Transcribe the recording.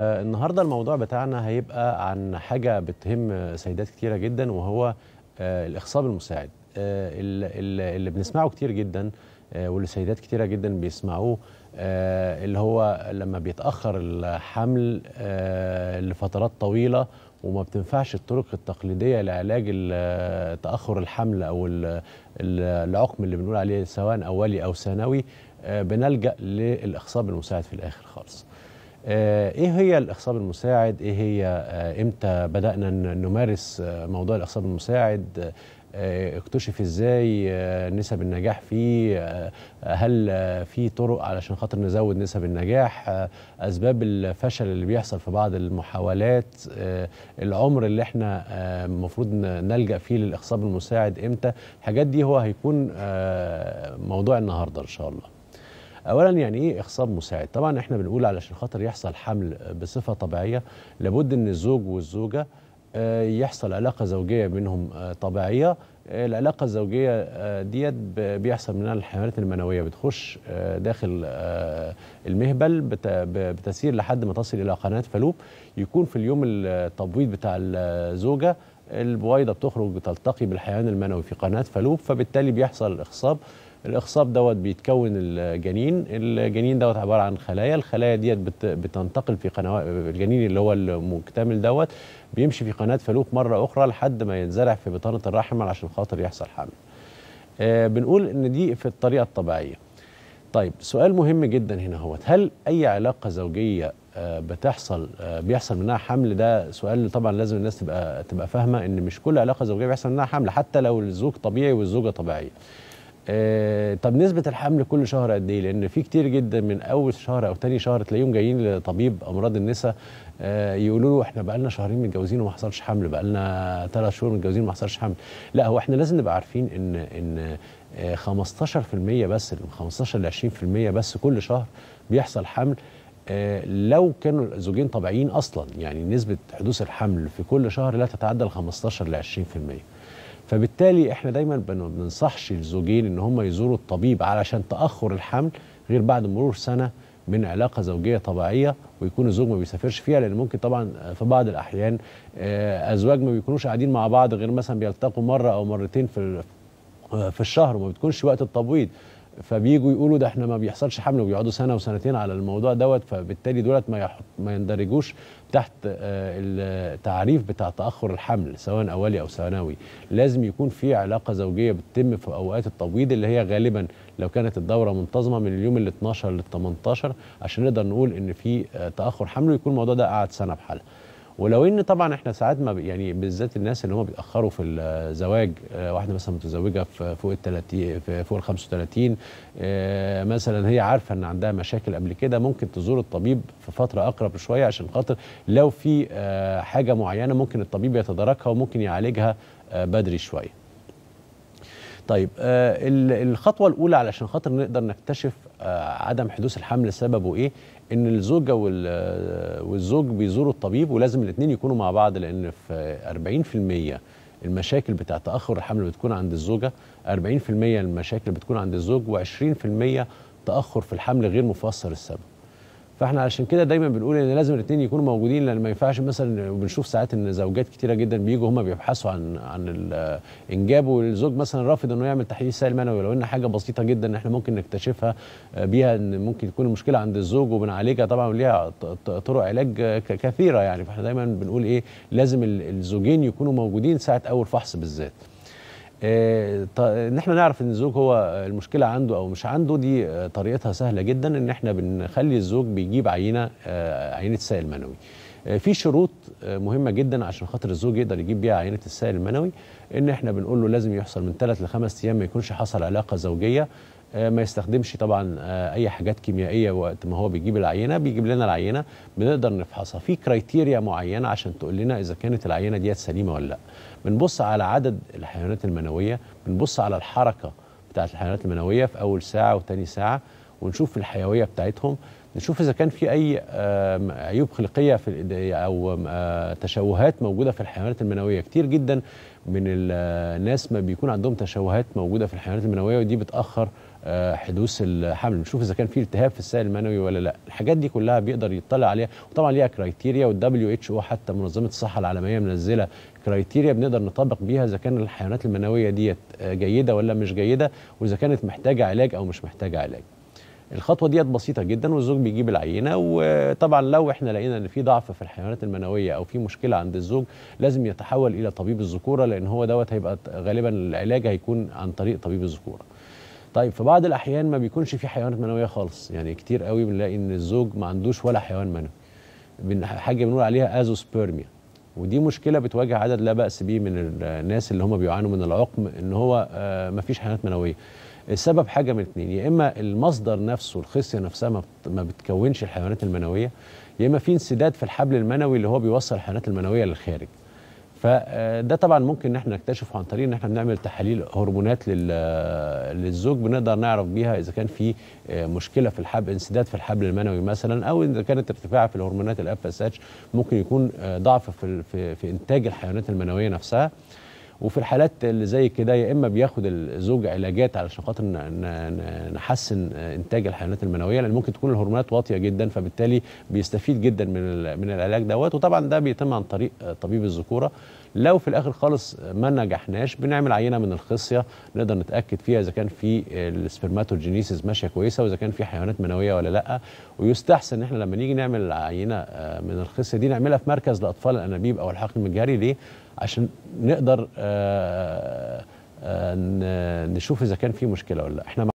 آه، النهارده الموضوع بتاعنا هيبقى عن حاجه بتهم سيدات كتيره جدا وهو آه، الاخصاب المساعد آه، اللي بنسمعه كتير جدا واللي سيدات كتيره جدا بيسمعوه اللي هو لما بيتاخر الحمل لفترات طويله وما بتنفعش الطرق التقليديه لعلاج تاخر الحمل او العقم اللي بنقول عليه سواء اولي او ثانوي بنلجا للاخصاب المساعد في الاخر خالص آه، ايه هي الاخصاب المساعد ايه هي آه، امتى بدانا نمارس آه، موضوع الاخصاب المساعد اكتشف ازاي نسب النجاح فيه هل في طرق علشان خاطر نزود نسب النجاح اسباب الفشل اللي بيحصل في بعض المحاولات العمر اللي احنا المفروض نلجا فيه للاخصاب المساعد امتى الحاجات دي هو هيكون موضوع النهارده ان شاء الله اولا يعني ايه اخصاب مساعد طبعا احنا بنقول علشان خاطر يحصل حمل بصفه طبيعيه لابد ان الزوج والزوجه آه، يحصل علاقه زوجيه بينهم آه، طبيعيه آه، العلاقه الزوجيه ديت بيحصل منها الحيوانات المنويه بتخش داخل المهبل بتسير لحد ما تصل الى قناه فالوب يكون في اليوم التبويض بتاع الزوجه البويضه بتخرج بتلتقي بالحيوان المنوي في قناه فالوب فبالتالي بيحصل اخصاب الاخصاب دوت بيتكون الجنين الجنين دوت عباره عن خلايا الخلايا ديت بتنتقل في قنوات الجنين اللي هو المكتمل دوت بيمشي في قناه فلوك مره اخرى لحد ما ينزرع في بطانه الرحم علشان خاطر يحصل حمل آه بنقول ان دي في الطريقه الطبيعيه طيب سؤال مهم جدا هنا هو هل اي علاقه زوجيه آه، بتحصل آه، بيحصل منها حمل ده سؤال طبعا لازم الناس تبقى تبقى فاهمه ان مش كل علاقه زوجيه بيحصل منها حمل حتى لو الزوج طبيعي والزوجه طبيعيه آه طب نسبه الحمل كل شهر قد ايه لان في كتير جدا من اول شهر او تاني شهر تلاقيهم جايين لطبيب امراض النساء آه يقولوا له احنا بقالنا شهرين متجوزين وما حصلش حمل بقالنا ثلاث شهور متجوزين وما حصلش حمل لا هو احنا لازم نبقى عارفين ان ان 15% آه، بس 15 ل 20% بس كل شهر بيحصل حمل آه، لو كانوا الزوجين طبيعيين اصلا يعني نسبه حدوث الحمل في كل شهر لا تتعدى ال 15 ل 20% فبالتالي احنا دايما بننصحش الزوجين ان هم يزوروا الطبيب علشان تاخر الحمل غير بعد مرور سنه من علاقه زوجيه طبيعيه ويكون الزوج ما بيسافرش فيها لان ممكن طبعا في بعض الاحيان آه، ازواج ما بيكونوش قاعدين مع بعض غير مثلا بيلتقوا مره او مرتين في آه، في الشهر وما بتكونش وقت التبويض فبييجوا يقولوا ده احنا ما بيحصلش حمل وبيقعدوا سنه وسنتين على الموضوع دوت فبالتالي دولت ما يحط ما يندرجوش تحت آه، التعريف بتاع تاخر الحمل سواء اولي او ثانوي لازم يكون في علاقه زوجيه بتتم في اوقات التبويض اللي هي غالبا لو كانت الدوره منتظمه من اليوم ال 12 لل 18 عشان نقدر نقول ان في آه، تاخر حمل ويكون الموضوع ده قعد سنه بحالها ولو ان طبعا احنا ساعات ما يعني بالذات الناس اللي هم بيتاخروا في الزواج آه، واحده مثلا متزوجه في فوق ال 30 في فوق ال 35 آه، مثلا هي عارفه ان عندها مشاكل قبل كده ممكن تزور الطبيب في فتره اقرب شويه عشان خاطر لو في آه، حاجه معينه ممكن الطبيب يتداركها وممكن يعالجها بدري شويه. طيب الخطوه الاولى علشان خاطر نقدر نكتشف عدم حدوث الحمل سببه ايه؟ ان الزوجه والزوج بيزوروا الطبيب ولازم الاثنين يكونوا مع بعض لان في 40% المشاكل بتاع تاخر الحمل بتكون عند الزوجه 40% المشاكل بتكون عند الزوج و20% تاخر في الحمل غير مفسر السبب فاحنا عشان كده دايما بنقول ان لازم الاثنين يكونوا موجودين لان ما ينفعش مثلا وبنشوف ساعات ان زوجات كتيره جدا بيجوا هما بيبحثوا عن عن الانجاب والزوج مثلا رافض انه يعمل تحليل سائل منوي لو ان حاجه بسيطه جدا احنا ممكن نكتشفها بيها ان ممكن تكون المشكله عند الزوج وبنعالجها طبعا وليها طرق علاج كثيره يعني فاحنا دايما بنقول ايه لازم الزوجين يكونوا موجودين ساعه اول فحص بالذات آه، ان احنا نعرف ان الزوج هو المشكله عنده او مش عنده دي طريقتها سهله جدا ان احنا بنخلي الزوج بيجيب عينه آه، عينه السائل منوي آه، في شروط مهمه جدا عشان خاطر الزوج يقدر يجيب بيها عينه السائل المنوي ان احنا بنقول له لازم يحصل من ثلاث لخمس ايام ما يكونش حصل علاقه زوجيه آه، ما يستخدمش طبعا آه، اي حاجات كيميائيه وقت ما هو بيجيب العينه بيجيب لنا العينه بنقدر نفحصها في كرايتيريا معينه عشان تقول لنا اذا كانت العينه ديت سليمه ولا لا بنبص على عدد الحيوانات المنويه بنبص على الحركه بتاعه الحيوانات المنويه في اول ساعه وثاني ساعه ونشوف الحيويه بتاعتهم نشوف اذا كان في اي عيوب خلقيه في او آه، تشوهات موجوده في الحيوانات المنويه كتير جدا من الناس ما بيكون عندهم تشوهات موجوده في الحيوانات المنويه ودي بتاخر آه، حدوث الحمل بنشوف اذا كان في التهاب في السائل المنوي ولا لا الحاجات دي كلها بيقدر يطلع عليها وطبعا ليها كرايتيريا والدبليو اتش او حتى منظمه الصحه العالميه منزله كرايتيريا بنقدر نطبق بيها اذا كان الحيوانات المنويه ديت آه، جيده ولا مش جيده واذا كانت محتاجه علاج او مش محتاجه علاج الخطوه ديت بسيطه جدا والزوج بيجيب العينه وطبعا لو احنا لقينا ان في ضعف في الحيوانات المنويه او في مشكله عند الزوج لازم يتحول الى طبيب الذكوره لان هو دوت هيبقى غالبا العلاج هيكون عن طريق طبيب الذكوره طيب في بعض الاحيان ما بيكونش في حيوانات منويه خالص يعني كتير قوي بنلاقي ان الزوج ما عندوش ولا حيوان منوي حاجه بنقول عليها ازوسبيرميا ودي مشكله بتواجه عدد لا باس به من الناس اللي هم بيعانوا من العقم ان هو آه، ما فيش حيوانات منويه السبب حاجه من اتنين يا اما المصدر نفسه الخصيه نفسها ما بتكونش الحيوانات المنويه يا اما في انسداد في الحبل المنوي اللي هو بيوصل الحيوانات المنويه للخارج فده طبعا ممكن ان احنا نكتشفه عن طريق ان احنا بنعمل تحاليل هرمونات للزوج بنقدر نعرف بيها اذا كان في مشكله في الحب انسداد في الحبل المنوي مثلا او اذا كانت ارتفاع في الهرمونات الاف اس اتش ممكن يكون آه، ضعف في في انتاج الحيوانات المنويه نفسها وفي الحالات اللي زي كده يا اما بياخد الزوج علاجات علشان خاطر نحسن انتاج الحيوانات المنويه لان ممكن تكون الهرمونات واطيه جدا فبالتالي بيستفيد جدا من من العلاج دوت وطبعا ده بيتم عن طريق طبيب الذكوره لو في الاخر خالص ما نجحناش بنعمل عينه من الخصيه نقدر نتاكد فيها اذا كان في السبرماتوجينيسيس ماشيه كويسه واذا كان في حيوانات منويه ولا لا ويستحسن ان احنا لما نيجي نعمل عينه من الخصيه دي نعملها في مركز لاطفال الانابيب او الحقن المجهري ليه؟ عشان نقدر آه، آه، نشوف اذا كان في مشكله ولا لا احنا